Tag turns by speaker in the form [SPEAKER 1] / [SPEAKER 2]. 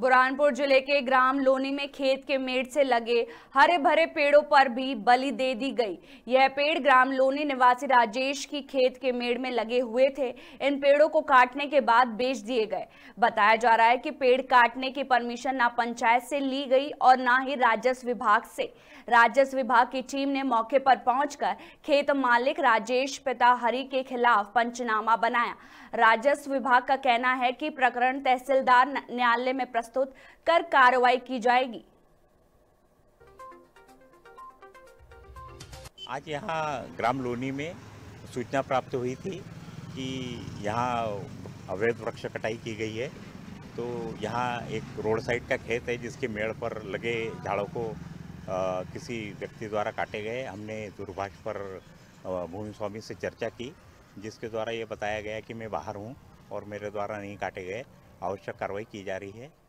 [SPEAKER 1] बुरहानपुर जिले के ग्राम लोनी में खेत के मेड़ से लगे हरे भरे पेड़ों पर भी बलि दे दी गई यह पेड़ ग्राम लोनी निवासी राजेश की खेत के मेड़ में लगे हुए थे इन पेड़ों को काटने के बाद बेच दिए गए बताया जा रहा है कि पेड़ काटने की परमिशन ना पंचायत से ली गई और ना ही राजस्व विभाग से राजस्व विभाग की टीम ने मौके पर पहुंचकर खेत मालिक राजेश पिता हरि के खिलाफ पंचनामा बनाया राजस्व विभाग का कहना है कि प्रकरण तहसीलदार न्यायालय में प्रस्तुत कर कार्रवाई की जाएगी
[SPEAKER 2] आज यहाँ ग्राम लोनी में सूचना प्राप्त हुई थी कि यहाँ अवैध वृक्ष कटाई की गई है तो यहाँ एक रोड साइड का खेत है जिसके मेड़ पर लगे झाड़ों को आ, किसी व्यक्ति द्वारा काटे गए हमने दूरभाष पर भूमि स्वामी से चर्चा की जिसके द्वारा ये बताया गया कि मैं बाहर हूँ और मेरे द्वारा नहीं काटे गए आवश्यक कार्रवाई की जा रही है